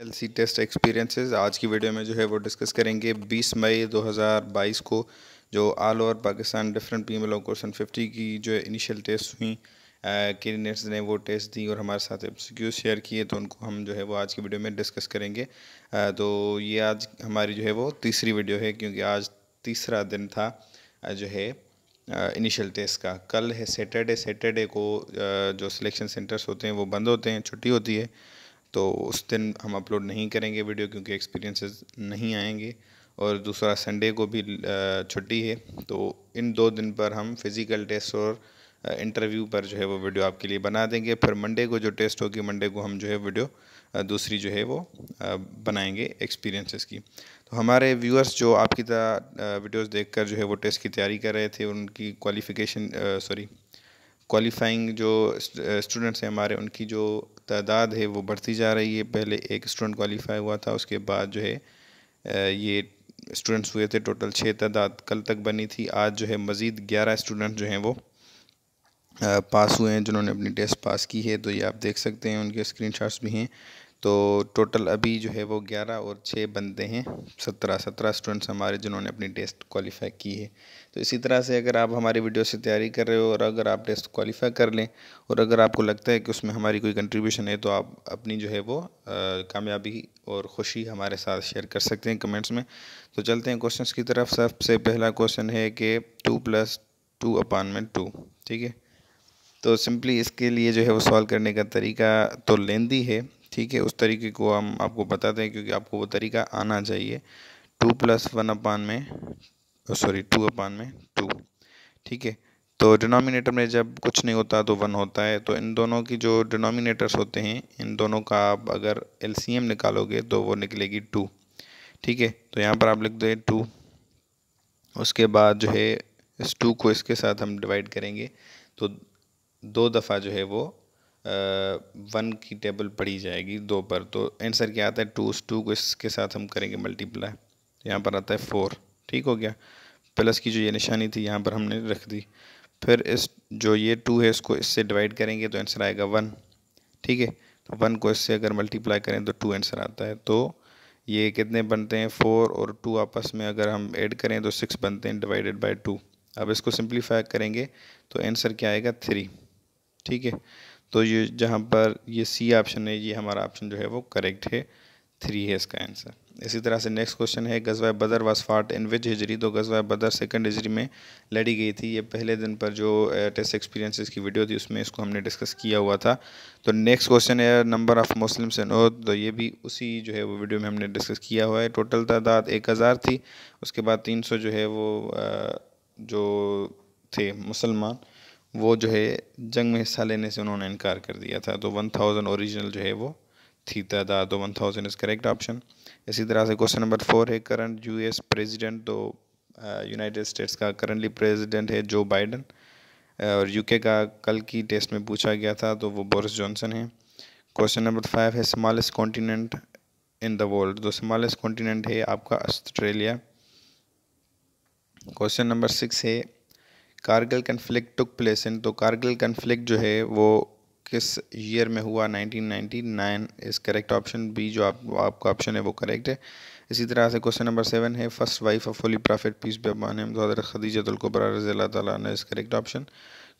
L C test experiences आज की video में जो है वो डिस्कस करेंगे 20 मई 2022 को जो ऑल ओवर पाकिस्तान डिफरेंट को क्वेश्चन 50 की जो इनिशियल टेस्ट हुई कैंडिडेट्स ने वो टेस्ट दी और हमारे साथ एमसीक्यू शेयर किए तो उनको हम जो है वो आज की वीडियो में डिस्कस करेंगे आ, तो ये आज हमारी जो है वो तीसरी वीडियो है क्योंकि आज तीसरा दिन था जो है इनिशियल टेस्ट का कल है सैटरडे सैटरडे को जो सिलेक्शन सेंटर्स होते हैं वो बंद होते हैं छुट्टी होती है तो उस दिन हम अपलोड नहीं करेंगे वीडियो क्योंकि एक्सपीरियंसेस नहीं आएंगे और दूसरा संडे को भी छुट्टी है तो इन दो दिन पर हम फिज़िकल टेस्ट और इंटरव्यू पर जो है वो वीडियो आपके लिए बना देंगे फिर मंडे को जो टेस्ट होगी मंडे को हम जो है वीडियो दूसरी जो है वो बनाएंगे एक्सपीरियंसेस की तो हमारे व्यूअर्स जो आपकी तरह वीडियोस देखकर जो है वो टेस्ट की तैयारी कर रहे थे उनकी क्वालिफ़िकेशन सॉरी क्वालिफाइंग जो स्टूडेंट्स eh, हैं हमारे उनकी जो तादाद है वो बढ़ती जा रही है पहले एक स्टूडेंट क्वालिफाई हुआ था उसके बाद जो है eh, ये स्टूडेंट्स हुए थे टोटल छः तादाद कल तक बनी थी आज जो है मज़ीद ग्यारह स्टूडेंट जो हैं वो पास eh, हुए हैं जिन्होंने अपनी टेस्ट पास की है तो ये आप देख सकते हैं उनके स्क्रीनशॉट्स भी हैं तो टोटल अभी जो है वो ग्यारह और छः बनते हैं सत्रह सत्रह स्टूडेंट्स हमारे जिन्होंने अपनी टेस्ट क्वालिफाई की है तो इसी तरह से अगर आप हमारी वीडियो से तैयारी कर रहे हो और अगर आप टेस्ट क्वालिफाई कर लें और अगर आपको लगता है कि उसमें हमारी कोई कंट्रीब्यूशन है तो आप अपनी जो है वो कामयाबी और ख़ुशी हमारे साथ शेयर कर सकते हैं कमेंट्स में तो चलते हैं क्वेश्चन की तरफ सबसे पहला क्वेश्चन है कि two plus two upon two ठीक है तो सिंपली इसके लिए जो है वो सॉल्व करने का तरीका तो लेंदी है ठीक है उस तरीके को हम आपको बताते हैं क्योंकि आपको वो तरीका आना चाहिए टू प्लस वन अपान में सॉरी टू अपान में टू ठीक है तो डिनोमिनेटर में जब कुछ नहीं होता तो वन होता है तो इन दोनों की जो डिनोमिनेटर्स होते हैं इन दोनों का आप अगर एलसीएम निकालोगे तो वो निकलेगी टू ठीक है तो यहाँ पर आप लिख दें टू उसके बाद जो है इस टू को इसके साथ हम डिवाइड करेंगे तो दो दफ़ा जो है वो वन की टेबल पढ़ी जाएगी दो पर तो आंसर क्या आता है टू टू को इसके साथ हम करेंगे मल्टीप्लाई तो यहाँ पर आता है फोर ठीक हो गया प्लस की जो ये निशानी थी यहाँ पर हमने रख दी फिर इस जो ये टू है इसको इससे डिवाइड करेंगे तो आंसर आएगा वन ठीक है तो वन को इससे अगर मल्टीप्लाई करें तो टू आंसर आता है तो ये कितने बनते हैं फोर और टू आपस में अगर हम ऐड करें तो सिक्स बनते हैं डिवाइडेड बाय टू अब इसको सिंप्लीफाई करेंगे तो आंसर क्या आएगा थ्री ठीक है तो ये जहाँ पर ये सी ऑप्शन है ये हमारा ऑप्शन जो है वो करेक्ट है थ्री है इसका आंसर इसी तरह से नेक्स्ट क्वेश्चन है गजवा बदर वास फाट इन विच हिजरी तो गजवा बदर सेकंड हिजरी में लड़ी गई थी ये पहले दिन पर जो टेस्ट एक्सपीरियंसेस की वीडियो थी उसमें इसको हमने डिस्कस किया हुआ था तो नेक्स्ट क्वेश्चन है number of Muslims in oath तो ये भी उसी जो है वो वीडियो में हमने डिस्कस किया हुआ है टोटल तादाद एक हज़ार थी उसके बाद तीन सौ जो है वो जो थे मुसलमान वो जो है जंग में हिस्सा लेने से उन्होंने इनकार कर दिया था तो वन थाउजेंड औरिजिनल जो है वो थी था तो one thousand is correct option इसी तरह से क्वेश्चन नंबर फोर है करंट यूएस प्रेसिडेंट तो यूनाइटेड uh, स्टेट्स का करंटली प्रेसिडेंट है जो बाइडन uh, और यूके का कल की टेस्ट में पूछा गया था तो वो बोरिस जॉनसन है क्वेश्चन नंबर फाइव है smallest continent in the world तो स्मॉलेस्ट कॉन्टीनेंट है आपका ऑस्ट्रेलिया क्वेश्चन नंबर सिक्स है Kargil conflict took place in तो कारगिल कन्फ्लिक्ट जो है वो किस ईयर में हुआ 1999 इस करेक्ट ऑप्शन बी जो आप आपका ऑप्शन है वो करेक्ट है इसी तरह से क्वेश्चन नंबर सेवन है first wife of holy prophet peace बेबान खदीजतुल्कबरा खदीजतुल्कुबरा तला correct option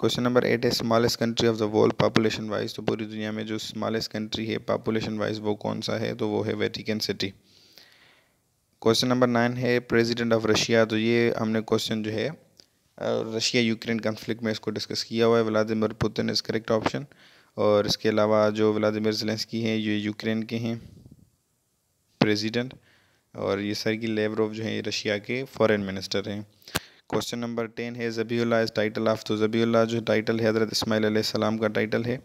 question number eight है smallest country of the world population wise तो पूरी दुनिया में जो स्मॉलेस्ट कंट्री है पॉपुलेशन वाइज वो कौन सा है तो वो है Vatican City question number nine है प्रेसिडेंट ऑफ रशिया तो ये हमने क्वेश्चन जो है रशिया यूक्रेन कन्फ्लिक्ट में इसको डिस्कस किया हुआ है Vladimir Putin is correct option और इसके अलावा जो व्लादिमिर जेलेंसकी हैं ये यूक्रेन के हैं प्रेसिडेंट और ये सर्गी लेवरोव जो हैं ये रशिया के फॉरेन मिनिस्टर हैं क्वेश्चन नंबर टेन है जबील्ला इस टाइटल ऑफ तो जबील्ला जो टाइटल है हज़रत इसमाइल का टाइटल है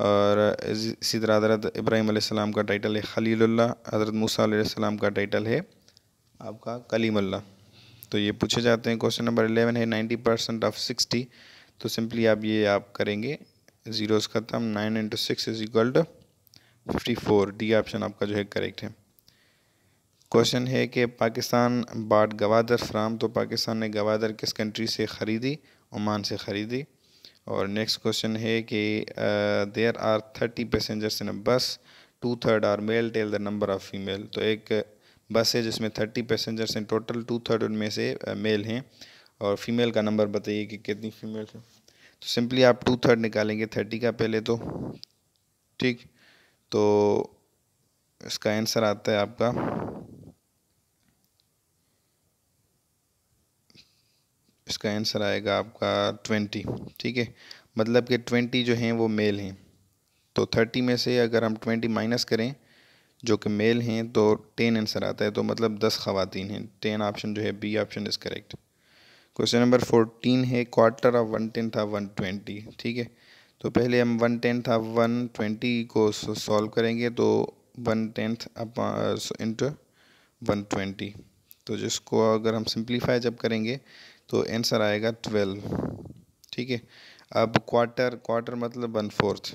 और इसी तरह हज़रत इब्राहिम का टाइटल है खलील हज़रत मूसा का टाइटल है आपका कलीमल्ला तो ये पूछे जाते हैं क्वेश्चन नंबर इलेवन है नाइन्टी परसेंट ऑफ सिक्सटी तो सिंपली आप ये आप करेंगे जीरोज़ खत्म nine into six is equal to fifty four D option आपका जो है करेक्ट है क्वेश्चन है कि पाकिस्तान बाट गवादर फ्राम तो पाकिस्तान ने गवादर किस कंट्री से ख़रीदी ओमान से ख़रीदी और नेक्स्ट क्वेश्चन है कि there are thirty passengers in a bus two third are male tell the number of female तो एक बस है जिसमें थर्टी पैसेंजर्स हैं टोटल टू थर्ड उनमें से मेल हैं और फीमेल का नंबर बताइए कि कितनी फीमेल है तो सिंपली आप टू थर्ड निकालेंगे थर्टी का पहले तो ठीक तो इसका आंसर आता है आपका इसका आंसर आएगा आपका ट्वेंटी ठीक है मतलब कि ट्वेंटी जो हैं वो मेल हैं तो थर्टी में से अगर हम ट्वेंटी माइनस करें जो कि मेल हैं तो टेन आंसर आता है तो मतलब दस खातन हैं टेन ऑप्शन जो है B option is correct question number fourteen है क्वार्टर ऑफ वन टेन था वन ट्वेंटी ठीक है तो पहले हम one tenth of one twenty को सॉल्व करेंगे तो one tenth into one twenty तो जिसको अगर हम सिंप्लीफाई जब करेंगे तो आंसर आएगा ट्वेल्व ठीक है अब क्वार्टर क्वार्टर मतलब वन फोर्थ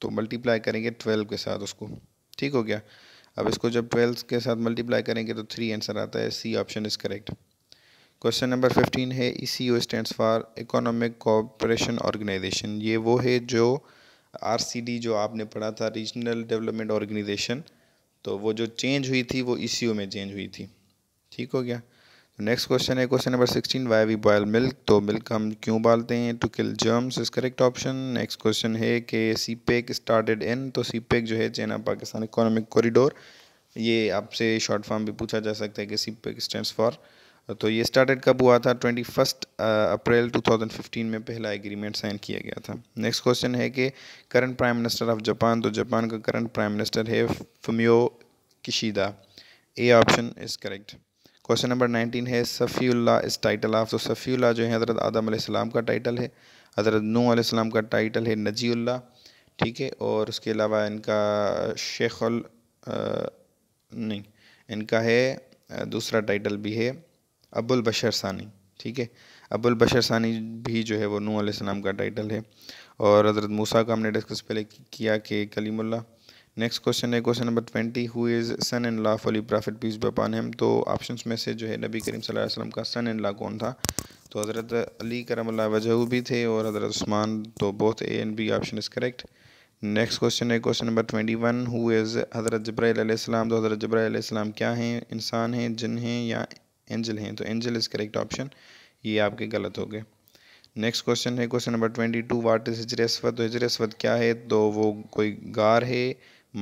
तो मल्टीप्लाई करेंगे ट्वेल्व के साथ उसको ठीक हो गया अब इसको जब ट्वेल्थ के साथ मल्टीप्लाई करेंगे तो थ्री आंसर आता है C option is correct question number fifteen है E C O stand for economic cooperation organisation ये वो है जो आर सी डी जो आपने पढ़ा था रीजनल डेवलपमेंट ऑर्गेनाइजेशन तो वो जो चेंज हुई थी वो ई सी ओ में चेंज हुई थी ठीक हो गया नेक्स्ट क्वेश्चन है question number sixteen why we boil milk तो मिल्क हम क्यों बालते हैं to kill germs is correct option next question है कि सी पेक स्टार्टेड इन तो सी पेक e जो है चाइना पाकिस्तान इकोनॉमिक कॉरिडोर ये आपसे शॉर्ट फॉर्म भी पूछा जा सकता है कि सी पेक स्टैंड फॉर तो ये स्टार्टेड कब हुआ था twenty first April two thousand fifteen में पहला एग्रीमेंट साइन किया गया था नेक्स्ट क्वेश्चन है कि current prime minister of Japan तो जापान का करंट प्राइम मिनिस्टर है Fumio Kishida A option is correct question number nineteen है सफ़ील्ला इस टाइटल ऑफ तो सफ़ील्ला जो है हज़रत आदम सलाम का टाइटल है हज़रत नू आसम का टाइटल है नजील्ला ठीक है और उसके अलावा इनका अल नहीं इनका है दूसरा टाइटल भी है अबुल बशर सानी ठीक है अबुल बशर सानी भी जो है वो नू सलाम का टाइटल है और हज़रत मूसा का हमने डिस्कस पहले किया कि कलीमुल्ला नेक्स्ट क्वेश्चन है question number twenty who is son and law फली प्रॉफिट पीस बपान हम तो ऑप्शंस में से जो है नबी करीम वसल्लम का सन एंड ला कौन था तो हज़रत अली करम वजह भी थे और हज़रत उस्मान तो both A and B option is correct next question है question number twenty one who is Hazrat जब्राईसम तो हज़रत जब्राईसम क्या हैं इंसान हैं जिन हैं या एंजल हैं तो एंजल इज़ करेक्ट ऑप्शन ये आपके गलत हो गए नेक्स्ट क्वेश्चन है question number twenty two what is हिजरस्वत तो हिजरस्वत क्या है तो वो कोई गार है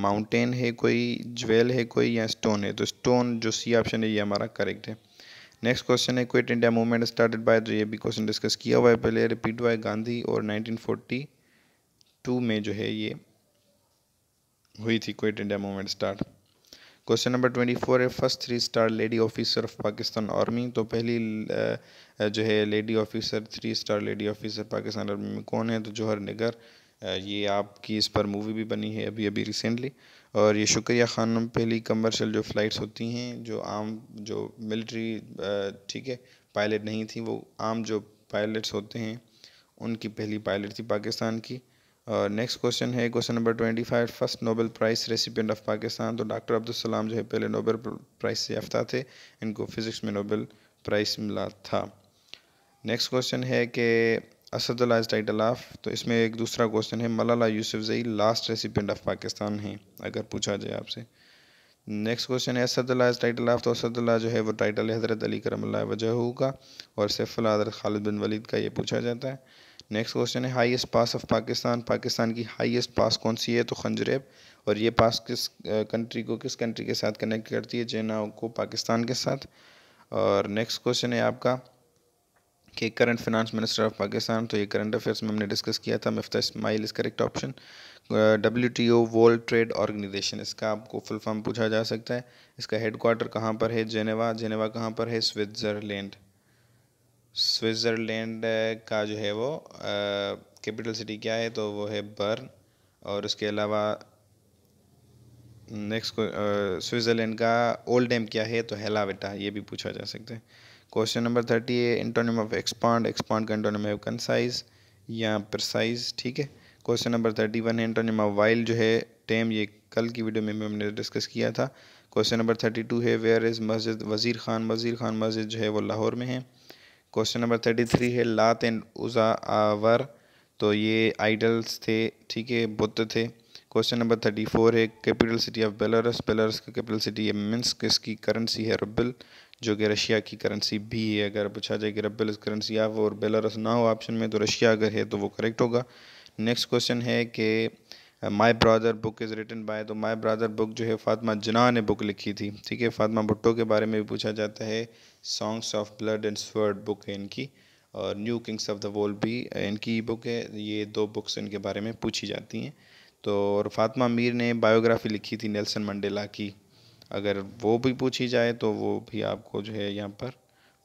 माउंटेन है कोई ज्वेल है कोई या स्टोन है तो स्टोन जो सी ऑप्शन है ये हमारा करेक्ट है नेक्स्ट क्वेश्चन है quit India movement started by तो ये भी क्वेश्चन डिस्कस किया हुआ है पहले रिपीट बाय गांधी और 1942 में जो है ये हुई थी quit India movement start question number twenty four है first three star lady officer of Pakistan army तो पहली जो है lady officer three star lady officer Pakistan army में कौन है तो जोहर निगर ये आपकी इस पर मूवी भी बनी है अभी अभी रिसेंटली और ये शुक्रिया खानम पहली कमर्शल जो फ़्लाइट्स होती हैं जो आम जो मिलिट्री ठीक है पायलट नहीं थी वो आम जो पायलट्स होते हैं उनकी पहली पायलट थी पाकिस्तान की और नेक्स्ट क्वेश्चन है question number twenty five first Nobel prize recipient of Pakistan तो डॉक्टर अब्दुलसलाम जो है पहले नोबेल प्राइज़ से याफ्ता थे इनको फिज़िक्स में नोबेल प्राइज़ मिला था नेक्स्ट क्वेश्चन है कि असद इज़ टाइटल ऑफ तो इसमें एक दूसरा क्वेश्चन है मलाला जई लास्ट रेसिपेंट ऑफ पाकिस्तान है अगर पूछा जाए आपसे नेक्स्ट क्वेश्चन है असदुल्ला टाइटल ऑफ तो असदुल्ला जो है वो टाइटल है हज़रत अली करम वजहू का और सैफुल्ला हज़रत खालिद बिन वलीद का ये पूछा जाता है नेक्स्ट क्वेश्चन है highest pass of Pakistan Pakistan की हाईएस्ट पास कौन सी है तो खंजरेब और ये पास किस कंट्री को किस कंट्री के साथ कनेक्ट करती है चेना को पाकिस्तान के साथ और नेक्स्ट क्वेश्चन है आपका कि current finance minister of Pakistan तो ये करंट अफेयर्स में हमने डिस्कस किया था Miftah Ismail is correct option W T O world trade organisation इसका आपको फुल फॉर्म पूछा जा सकता है इसका हेड क्वार्टर कहाँ पर है जेनेवा जेनेवा कहाँ पर है स्विट्ज़रलैंड स्विट्ज़रलैंड का जो है वो कैपिटल सिटी क्या है तो वो है बर्न और उसके अलावा नेक्स्ट स्विट्ज़रलैंड का ओल्ड डैम क्या है तो हेलावेटा ये भी पूछा जा सकता है क्वेश्चन नंबर थर्टी है एंटोनिम ऑफ एक्सपांड एक्सपांड का एंटोनिम है कंसाइज या प्रसाइज ठीक है क्वेश्चन नंबर थर्टी वन है एंटोनिम ऑफ वाइल जो है टेम ये कल की वीडियो में हमने डिस्कस किया था क्वेश्चन नंबर थर्टी टू है वेयर इज़ मस्जिद वज़ीर खान वज़ीर खान मस्जिद जो है वो लाहौर में है क्वेश्चन नंबर थर्टी थ्री है लात एंड उज़ा आवर तो ये आइडल्स थे ठीक है बुद्ध थे क्वेश्चन नंबर थर्टी फोर है capital city of Belarus Belarus का कैपिटल सिटी है मिन्स्क इसकी करेंसी है रुबल जो कि रशिया की करेंसी भी है अगर पूछा जाए कि रब करेंसी आप और बेलारस ना हो ऑप्शन में तो रशिया अगर है तो वो करेक्ट होगा नेक्स्ट क्वेश्चन है कि my brother book is written by तो माय ब्रदर बुक जो है फातिमा जना ने बुक लिखी थी ठीक है फातिमा भुट्टो के बारे में भी पूछा जाता है songs of blood and sword book है इनकी और new kings of the world भी uh, इनकी बुक है ये दो बुक्स इनके बारे में पूछी जाती हैं तो और फातिमा मीर ने बायोग्राफी लिखी थी नेल्सन मंडेला की अगर वो भी पूछी जाए तो वो भी आपको जो है यहाँ पर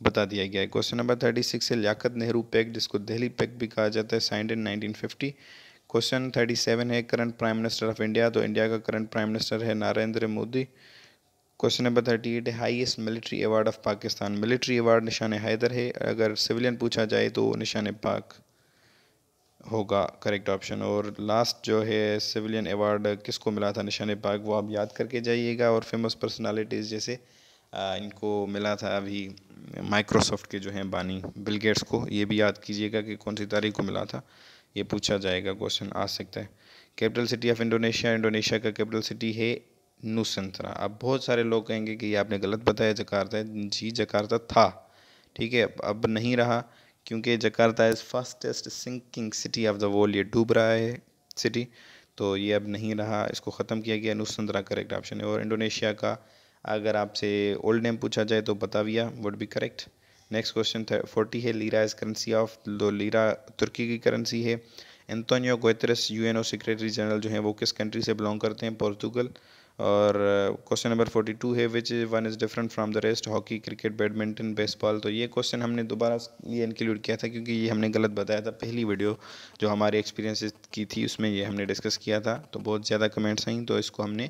बता दिया गया है क्वेश्चन नंबर थर्टी सिक्स है लियाकत नेहरू पैक जिसको दिल्ली पैक भी कहा जाता है signed in nineteen fifty question thirty seven है current prime minister of India तो इंडिया का करंट प्राइम मिनिस्टर है Narendra Modi question number thirty eight है highest military award of Pakistan military award Nishan Haider है अगर सिविलियन पूछा जाए तो निशान पाक होगा करेक्ट ऑप्शन और लास्ट जो है सिविलियन अवार्ड किसको मिला था निशान पाक वो आप याद करके जाइएगा और फेमस पर्सनालिटीज़ जैसे आ, इनको मिला था अभी माइक्रोसॉफ्ट के जो हैं बानी बिल गेट्स को ये भी याद कीजिएगा कि कौन सी तारीख को मिला था ये पूछा जाएगा क्वेश्चन आ सकता है capital city of Indonesia Indonesia का कैपिटल सिटी है नुसंतरा अब बहुत सारे लोग कहेंगे कि ये आपने गलत बताया जकार्ता है जी जकार्ता था ठीक है अब नहीं रहा क्योंकि Jakarta is fastest sinking city of the world ये डूब रहा है सिटी तो ये अब नहीं रहा इसको ख़त्म किया गया नुसंतरा करेक्ट ऑप्शन है और इंडोनेशिया का अगर आपसे ओल्ड नेम पूछा जाए तो Batavia would be correct next question forty है लीरा इज करेंसी ऑफ दो लीरा तुर्की की करेंसी है Antonio Guterres UNO secretary general जो है वो किस कंट्री से बिलोंग करते हैं पोर्तुगल और क्वेश्चन नंबर फोर्टी टू है which one is different from the rest hockey cricket badminton baseball तो ये क्वेश्चन हमने दोबारा ये इंक्लूड किया था क्योंकि ये हमने गलत बताया था पहली वीडियो जो हमारे एक्सपीरियंसेस की थी उसमें ये हमने डिस्कस किया था तो बहुत ज़्यादा कमेंट्स आई तो इसको हमने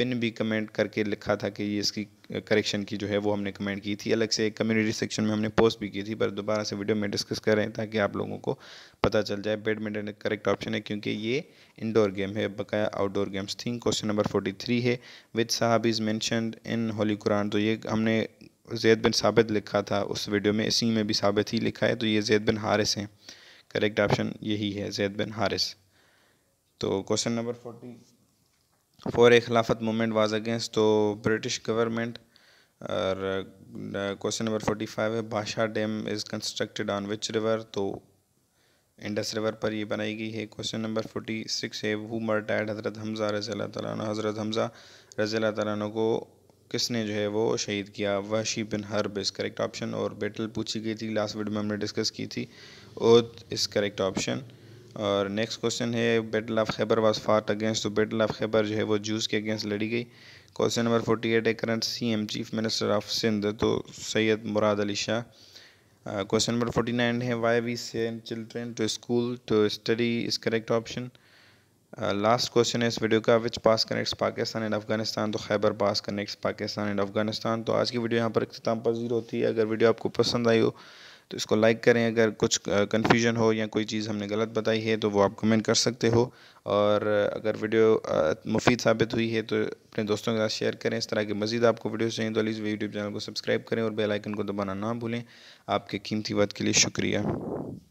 पिन भी कमेंट करके लिखा था कि ये इसकी करेक्शन की जो है वो हमने कमेंट की थी अलग से एक कम्युनिटी सेक्शन में हमने पोस्ट भी की थी पर दोबारा से वीडियो में डिस्कस कर रहे हैं ताकि आप लोगों को पता चल जाए बैडमिंटन करेक्ट ऑप्शन है क्योंकि ये इंडोर गेम है बकाया आउटडोर गेम्स थी क्वेश्चन नंबर फोर्टी थ्री है विद साहब is mention in holy Quran तो ये हमने जैद बिन साबित लिखा था उस वीडियो में इसी में भी साबित ही लिखा है तो ये जैद बिन हारिस हैं करेक्ट ऑप्शन यही है जैद बिन हारिस तो question number forty four Khilafat movement was against तो ब्रिटिश गवर्नमेंट और क्वेश्चन नंबर फोर्टी फाइव है बादशाह dam is constructed on which river तो इंडस रिवर पर ये बनाई गई है क्वेश्चन नंबर फोर्टी सिक्स है हु डैड हज़रत हमज़ा रज़ी तैन हज़रत हमज़ा रज़ी तैन को किसने जो है वो शहीद किया Wahshi bin Harb is correct option और बेटल पूछी गई थी लास्ट वीडियो में हमने डिस्कस की थी और इस करेक्ट ऑप्शन और नेक्स्ट क्वेश्चन है battle of Khaybar was fought against तो बेटल ऑफ खैबर जो है वो जूस के अगेंस्ट लड़ी गई क्वेश्चन नंबर फोर्टी एट है current C M chief minister of Sindh तो Syed Murad Ali Shah question number forty nine है why we send children to school to study is correct option last question है इस वीडियो का which pass connects Pakistan and Afghanistan तो Khyber pass connects Pakistan and Afghanistan तो आज की video यहाँ पर इख्ताम पजीर होती है अगर वीडियो आपको पसंद आई हो तो इसको लाइक करें अगर कुछ कन्फ्यूजन हो या कोई चीज़ हमने गलत बताई है तो वो आप कमेंट कर सकते हो और अगर वीडियो मुफीद साबित हुई है तो अपने दोस्तों के साथ शेयर करें इस तरह के मजीद आपको वीडियो चाहिए तो प्लीज़ यूट्यूब चैनल को सब्सक्राइब करें और बेलाइकन को दबाना ना भूलें आपके कीमती वक्त के लिए शुक्रिया